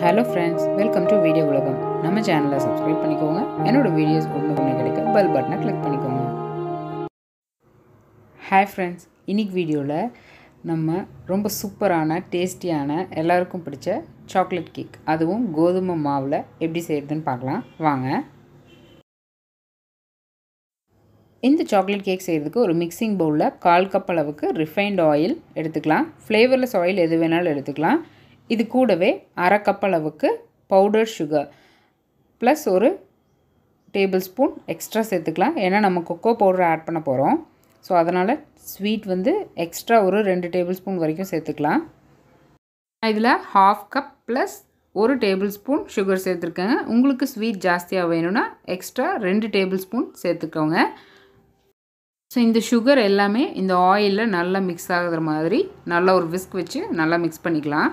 hello friends welcome to video உலகம் நம்ம சேனலை சப்ஸ்கிரைப் பண்ணிக்கோங்க என்னோடய வீடியோஸ் ஒன்று ஒன்று கிடைக்க பெல் பட்டனை கிளிக் பண்ணிக்கோங்க ஹாய் ஃப்ரெண்ட்ஸ் இன்னைக்கு வீடியோவில் நம்ம ரொம்ப சூப்பரான டேஸ்டியான எல்லாருக்கும் பிடிச்ச சாக்லேட் கேக் அதுவும் கோதுமை மாவில் எப்படி செய்கிறதுன்னு பார்க்கலாம் வாங்க இந்த சாக்லேட் கேக் செய்கிறதுக்கு ஒரு மிக்சிங் பவுலில் கால் கப் அளவுக்கு ரிஃபைண்ட் ஆயில் எடுத்துக்கலாம் ஃப்ளேவர்லெஸ் ஆயில் எது வேணாலும் எடுத்துக்கலாம் இது கூடவே அரை கப் அளவுக்கு பவுடர் சுகர் ப்ளஸ் ஒரு டேபிள் ஸ்பூன் எக்ஸ்ட்ரா சேர்த்துக்கலாம் ஏன்னா நம்ம கொக்கோ பவுடர் ஆட் பண்ண போகிறோம் ஸோ அதனால் ஸ்வீட் வந்து எக்ஸ்ட்ரா ஒரு ரெண்டு டேபிள் ஸ்பூன் வரைக்கும் சேர்த்துக்கலாம் இதில் ஹாஃப் கப் ப்ளஸ் ஒரு டேபிள் ஸ்பூன் சுகர் சேர்த்துருக்கேங்க உங்களுக்கு ஸ்வீட் ஜாஸ்தியாக வேணும்னா எக்ஸ்ட்ரா ரெண்டு டேபிள் ஸ்பூன் சேர்த்துக்கோங்க ஸோ இந்த சுகர் எல்லாமே இந்த ஆயிலில் நல்லா மிக்ஸ் ஆகிற மாதிரி நல்லா ஒரு விஸ்க் வச்சு நல்லா மிக்ஸ் பண்ணிக்கலாம்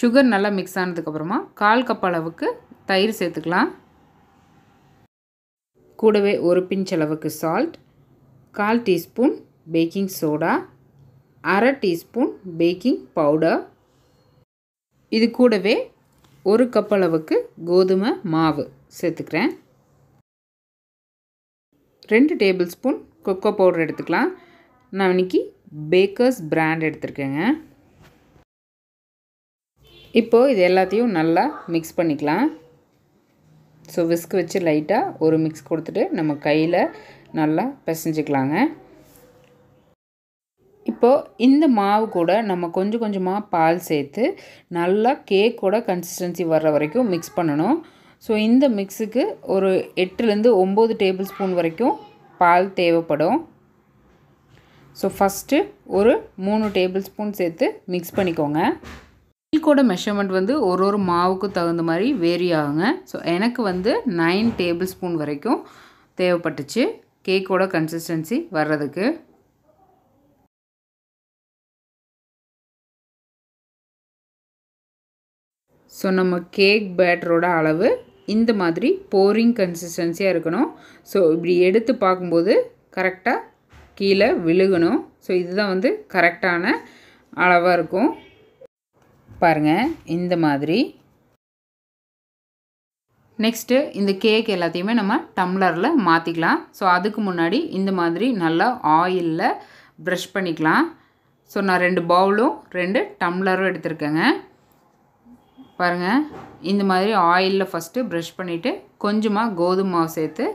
சுகர் நல்லா மிக்ஸ் ஆனதுக்கப்புறமா கால் கப் அளவுக்கு தயிர் சேர்த்துக்கலாம் கூடவே ஒரு பிஞ்ச் அளவுக்கு சால்ட் கால் டீஸ்பூன் பேக்கிங் சோடா அரை டீஸ்பூன் பேக்கிங் பவுடர் இது கூடவே ஒரு கப் அளவுக்கு கோதுமை மாவு சேர்த்துக்கிறேன் ரெண்டு டேபிள் ஸ்பூன் கொக்கோ பவுடர் எடுத்துக்கலாம் நான் இன்றைக்கி பேக்கர்ஸ் பிராண்ட் எடுத்துருக்கேங்க இப்போது இது எல்லாத்தையும் நல்லா மிக்ஸ் பண்ணிக்கலாம் ஸோ விஸ்க் வச்சு லைட்டாக ஒரு மிக்ஸ் கொடுத்துட்டு நம்ம கையில் நல்லா பிசைஞ்சிக்கலாங்க இப்போது இந்த மாவு கூட நம்ம கொஞ்சம் கொஞ்சமாக பால் சேர்த்து நல்லா கேக்கோட கன்சிஸ்டன்சி வர்ற வரைக்கும் மிக்ஸ் பண்ணணும் ஸோ இந்த மிக்ஸுக்கு ஒரு எட்டுலேருந்து ஒம்பது டேபிள் ஸ்பூன் வரைக்கும் பால் தேவைப்படும் ஸோ ஃபஸ்ட்டு ஒரு மூணு டேபிள் ஸ்பூன் சேர்த்து மிக்ஸ் பண்ணிக்கோங்க மில்கோட மெஷர்மெண்ட் வந்து ஒரு ஒரு மாவுக்கு தகுந்த மாதிரி வேரி ஆகுங்க ஸோ எனக்கு வந்து நைன் டேபிள் ஸ்பூன் வரைக்கும் தேவைப்பட்டுச்சு கேக்கோட கன்சிஸ்டன்சி வர்றதுக்கு ஸோ நம்ம கேக் பேட்டரோட அளவு இந்த மாதிரி போரிங் கன்சிஸ்டன்சியாக இருக்கணும் ஸோ இப்படி எடுத்து பார்க்கும்போது கரெக்டாக கீழே விழுகணும் ஸோ இதுதான் வந்து கரெக்டான அளவாக இருக்கும் பாருங்கள் இந்த மாதிரி நெக்ஸ்ட்டு இந்த கேக் எல்லாத்தையுமே நம்ம டம்ளரில் மாற்றிக்கலாம் ஸோ அதுக்கு முன்னாடி இந்த மாதிரி நல்லா ஆயிலில் ப்ரஷ் பண்ணிக்கலாம் ஸோ நான் ரெண்டு பவுலும் ரெண்டு டம்ளரும் எடுத்திருக்கேங்க பாருங்கள் இந்த மாதிரி ஆயிலில் ஃபஸ்ட்டு ப்ரஷ் பண்ணிவிட்டு கொஞ்சமாக கோதுமை சேர்த்து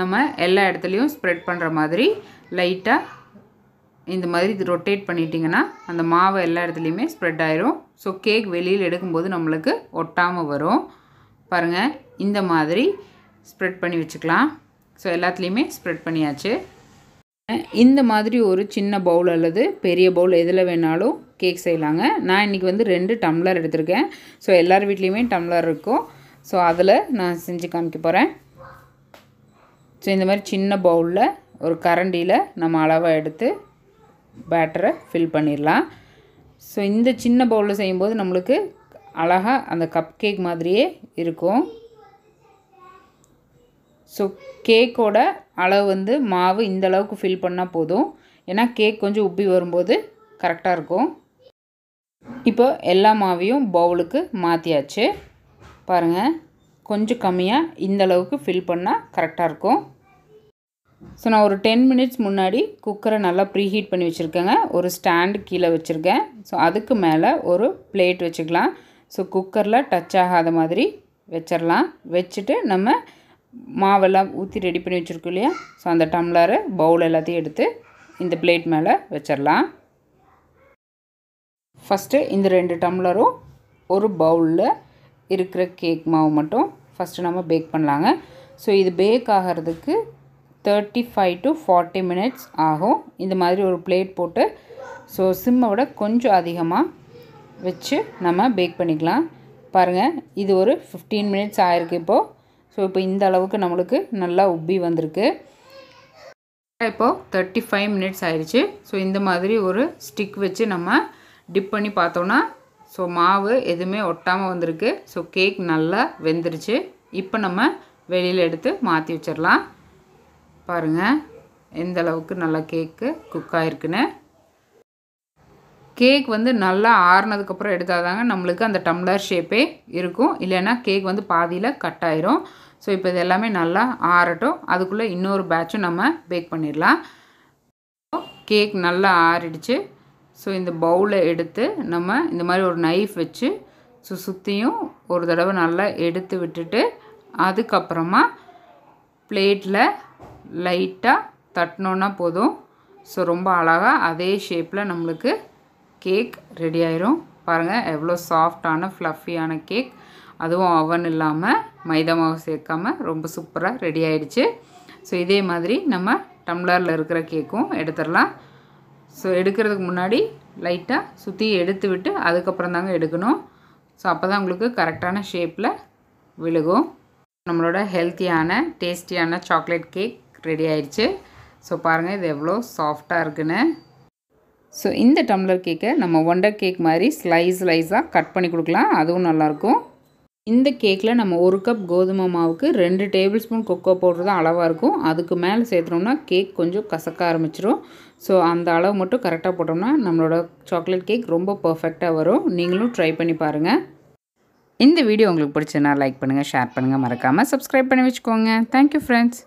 நம்ம எல்லா இடத்துலையும் ஸ்ப்ரெட் பண்ணுற மாதிரி லைட்டாக இந்த மாதிரி இது ரொட்டேட் பண்ணிட்டிங்கன்னா அந்த மாவு எல்லா இடத்துலையுமே ஸ்ப்ரெட் ஆயிரும் ஸோ கேக் வெளியில் எடுக்கும்போது நம்மளுக்கு ஒட்டாமல் வரும் பாருங்கள் இந்த மாதிரி ஸ்ப்ரெட் பண்ணி வச்சுக்கலாம் ஸோ எல்லாத்துலேயுமே ஸ்ப்ரெட் பண்ணியாச்சு இந்த மாதிரி ஒரு சின்ன பவுல் அல்லது பெரிய பவுல் எதில் வேணாலும் கேக் செய்யலாங்க நான் இன்றைக்கி வந்து ரெண்டு டம்ளர் எடுத்திருக்கேன் ஸோ எல்லார் வீட்லேயுமே டம்ளர் இருக்கும் ஸோ அதில் நான் செஞ்சு காமிக்க போகிறேன் ஸோ இந்த மாதிரி சின்ன பவுலில் ஒரு கரண்டியில் நம்ம அளவாக எடுத்து பேட்டரை ஃபில் பண்ணிடலாம் ஸோ இந்த சின்ன பவுலில் செய்யும்போது நம்மளுக்கு அழகாக அந்த கப் கேக் மாதிரியே இருக்கும் ஸோ கேக்கோட அளவு வந்து மாவு இந்த அளவுக்கு ஃபில் பண்ணால் போதும் ஏன்னா கேக் கொஞ்சம் உப்பி வரும்போது கரெக்டாக இருக்கும் இப்போ எல்லா மாவையும் பவுலுக்கு மாற்றியாச்சு பாருங்கள் கொஞ்சம் கம்மியாக இந்த அளவுக்கு ஃபில் பண்ணால் கரெக்டாக இருக்கும் ஸோ நான் ஒரு டென் மினிட்ஸ் முன்னாடி குக்கரை நல்லா ப்ரீஹீட் பண்ணி வச்சுருக்கேங்க ஒரு ஸ்டாண்டு கீழே வச்சுருக்கேன் ஸோ அதுக்கு மேலே ஒரு பிளேட் வச்சுக்கலாம் ஸோ குக்கரில் டச் ஆகாத மாதிரி வச்சிடலாம் வச்சுட்டு நம்ம மாவெல்லாம் ஊற்றி ரெடி பண்ணி வச்சுருக்கோம் இல்லையா ஸோ அந்த டம்ளரு பவுல் எல்லாத்தையும் எடுத்து இந்த பிளேட் மேலே வச்சிடலாம் ஃபஸ்ட்டு இந்த ரெண்டு டம்ளரும் ஒரு பவுலில் இருக்கிற கேக் மாவு மட்டும் ஃபஸ்ட்டு நம்ம பேக் பண்ணலாங்க ஸோ இது பேக் ஆகிறதுக்கு thirty five to forty minutes ஆகும் இந்த மாதிரி ஒரு பிளேட் போட்டு ஸோ சிம்மை விட கொஞ்சம் அதிகமாக வச்சு நம்ம பேக் பண்ணிக்கலாம் பாருங்கள் இது ஒரு ஃபிஃப்டீன் மினிட்ஸ் ஆயிருக்கு இப்போது ஸோ இப்போ இந்த அளவுக்கு நம்மளுக்கு நல்லா உப்பி வந்திருக்கு இப்போது தேர்ட்டி ஃபைவ் மினிட்ஸ் ஆயிடுச்சு ஸோ இந்த மாதிரி ஒரு ஸ்டிக் வச்சு நம்ம டிப் பண்ணி பார்த்தோன்னா ஸோ மாவு எதுவுமே ஒட்டாமல் வந்திருக்கு ஸோ கேக் நல்லா வெந்துருச்சு இப்போ நம்ம வெளியில் எடுத்து மாற்றி வச்சிடலாம் பாருங்கள் எந்த அளவுக்கு நல்லா கேக்கு குக் ஆகிருக்குன்னு கேக் வந்து நல்லா ஆறுனதுக்கப்புறம் எடுத்தால் நம்மளுக்கு அந்த டம்ளர் ஷேப்பே இருக்கும் இல்லைன்னா கேக் வந்து பாதியில் கட் ஆயிரும் ஸோ இப்போ இது எல்லாமே நல்லா ஆறட்டும் அதுக்குள்ளே இன்னொரு பேட்சும் நம்ம பேக் பண்ணிடலாம் கேக் நல்லா ஆறிடுச்சு ஸோ இந்த பவுலில் எடுத்து நம்ம இந்த மாதிரி ஒரு நைஃப் வச்சு ஸோ சுற்றியும் ஒரு தடவை நல்லா எடுத்து விட்டுட்டு அதுக்கப்புறமா பிளேட்டில் லைட்டாக தட்டினோன்னா போதும் ஸோ ரொம்ப அழகாக அதே ஷேப்பில் நம்மளுக்கு கேக் ரெடி ஆயிரும் பாருங்கள் எவ்வளோ சாஃப்டான ஃப்ளஃபியான கேக் அதுவும் அவன் இல்லாமல் மைதா மாவு சேர்க்காமல் ரொம்ப சூப்பராக ரெடி ஆயிடுச்சு ஸோ இதே மாதிரி நம்ம டம்ளரில் இருக்கிற கேக்கும் எடுத்துடலாம் ஸோ எடுக்கிறதுக்கு முன்னாடி லைட்டாக சுற்றி எடுத்து விட்டு அதுக்கப்புறம் தாங்க எடுக்கணும் ஸோ அப்போ தான் உங்களுக்கு கரெக்டான ஷேப்பில் விழுகும் நம்மளோட ஹெல்த்தியான டேஸ்டியான சாக்லேட் கேக் ரெடி ஆயிடுச்சு ஸோ பாருங்கள் இது எவ்வளோ சாஃப்டாக இருக்குன்னு ஸோ இந்த டம்ளர் கேக்கை நம்ம ஒண்டர் கேக் மாதிரி ஸ்லைஸ் ஸ்லைஸாக கட் பண்ணி கொடுக்கலாம் அதுவும் நல்லாயிருக்கும் இந்த கேக்கில் நம்ம ஒரு கப் கோதுமை மாவுக்கு ரெண்டு டேபிள் ஸ்பூன் கொக்கோ பவுடர் தான் அளவாக இருக்கும் அதுக்கு மேலே சேர்த்துனோம்னா கேக் கொஞ்சம் கசக்க ஆரம்பிச்சிடும் ஸோ அந்த அளவு மட்டும் கரெக்டாக போட்டோம்னா நம்மளோட சாக்லேட் கேக் ரொம்ப பர்ஃபெக்டாக வரும் நீங்களும் ட்ரை பண்ணி பாருங்கள் இந்த வீடியோ உங்களுக்கு பிடிச்சதுன்னா லைக் பண்ணுங்கள் ஷேர் பண்ணுங்கள் மறக்காமல் சப்ஸ்கிரைப் பண்ணி வச்சுக்கோங்க தேங்க்யூ ஃப்ரெண்ட்ஸ்